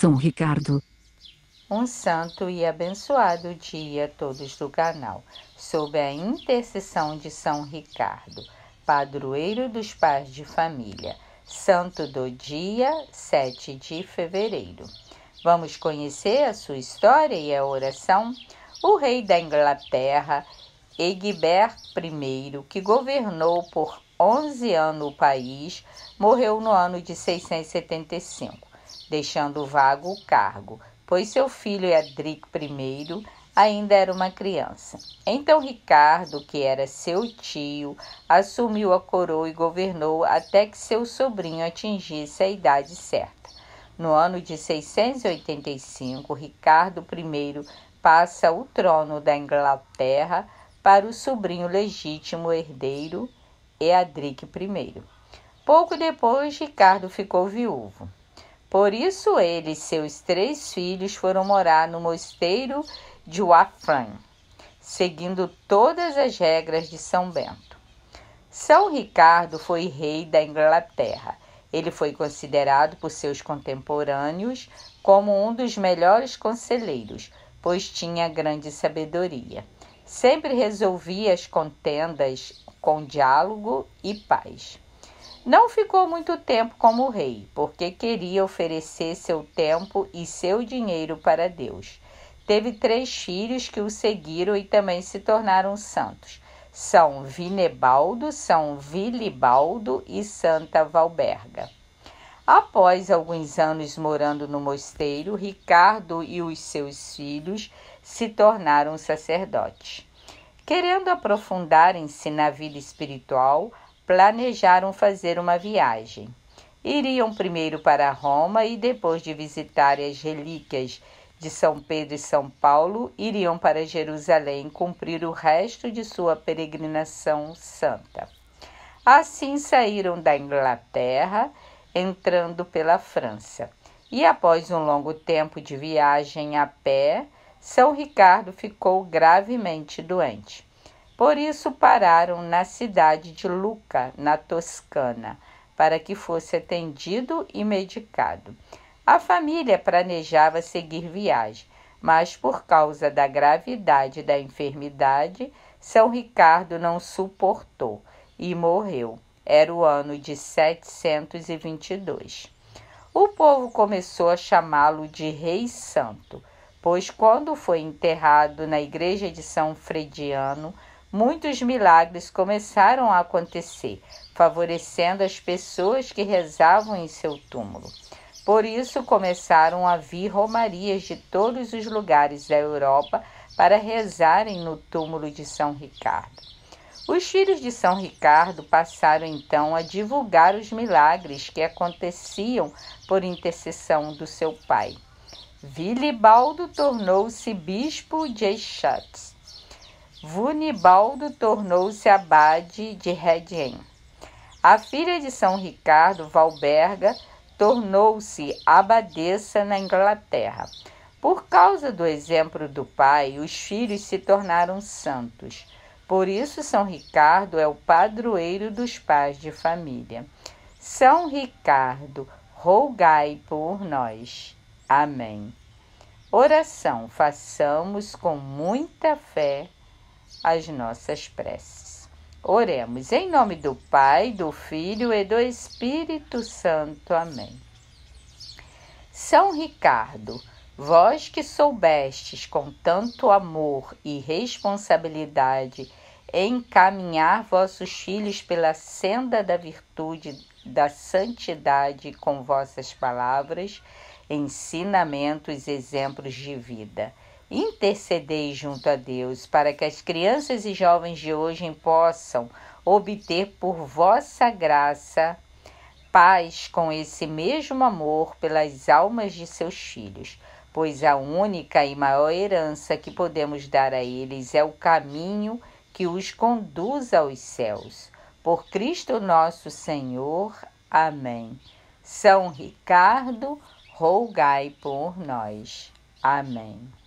São Ricardo. Um santo e abençoado dia a todos do canal, sob a intercessão de São Ricardo, padroeiro dos pais de família, santo do dia 7 de fevereiro. Vamos conhecer a sua história e a oração? O rei da Inglaterra, Egbert I, que governou por 11 anos o país, morreu no ano de 675 deixando vago o cargo, pois seu filho Edric I ainda era uma criança. Então Ricardo, que era seu tio, assumiu a coroa e governou até que seu sobrinho atingisse a idade certa. No ano de 685, Ricardo I passa o trono da Inglaterra para o sobrinho legítimo herdeiro Eadric I. Pouco depois, Ricardo ficou viúvo. Por isso ele e seus três filhos foram morar no mosteiro de Wafran, seguindo todas as regras de São Bento. São Ricardo foi rei da Inglaterra. Ele foi considerado por seus contemporâneos como um dos melhores conselheiros, pois tinha grande sabedoria. Sempre resolvia as contendas com diálogo e paz. Não ficou muito tempo como rei, porque queria oferecer seu tempo e seu dinheiro para Deus. Teve três filhos que o seguiram e também se tornaram santos. São Vinebaldo, São Vilibaldo e Santa Valberga. Após alguns anos morando no mosteiro, Ricardo e os seus filhos se tornaram sacerdotes. Querendo aprofundarem se na vida espiritual, planejaram fazer uma viagem. Iriam primeiro para Roma e, depois de visitar as relíquias de São Pedro e São Paulo, iriam para Jerusalém cumprir o resto de sua peregrinação santa. Assim saíram da Inglaterra, entrando pela França. E após um longo tempo de viagem a pé, São Ricardo ficou gravemente doente. Por isso pararam na cidade de Luca, na Toscana, para que fosse atendido e medicado. A família planejava seguir viagem, mas por causa da gravidade da enfermidade, São Ricardo não suportou e morreu. Era o ano de 722. O povo começou a chamá-lo de Rei Santo, pois quando foi enterrado na igreja de São Frediano, muitos milagres começaram a acontecer, favorecendo as pessoas que rezavam em seu túmulo. Por isso começaram a vir romarias de todos os lugares da Europa para rezarem no túmulo de São Ricardo. Os filhos de São Ricardo passaram então a divulgar os milagres que aconteciam por intercessão do seu pai. Vilibaldo tornou-se bispo de Eixats Vunibaldo tornou-se abade de Redien. A filha de São Ricardo, Valberga, tornou-se abadesa na Inglaterra. Por causa do exemplo do pai, os filhos se tornaram santos. Por isso, São Ricardo é o padroeiro dos pais de família. São Ricardo, rogai por nós. Amém. Oração, façamos com muita fé as nossas preces. Oremos em nome do Pai, do Filho e do Espírito Santo. Amém. São Ricardo, vós que soubestes com tanto amor e responsabilidade encaminhar vossos filhos pela senda da virtude, da santidade com vossas palavras, ensinamentos, e exemplos de vida intercedei junto a Deus para que as crianças e jovens de hoje possam obter por vossa graça paz com esse mesmo amor pelas almas de seus filhos, pois a única e maior herança que podemos dar a eles é o caminho que os conduz aos céus. Por Cristo nosso Senhor. Amém. São Ricardo, rogai por nós. Amém.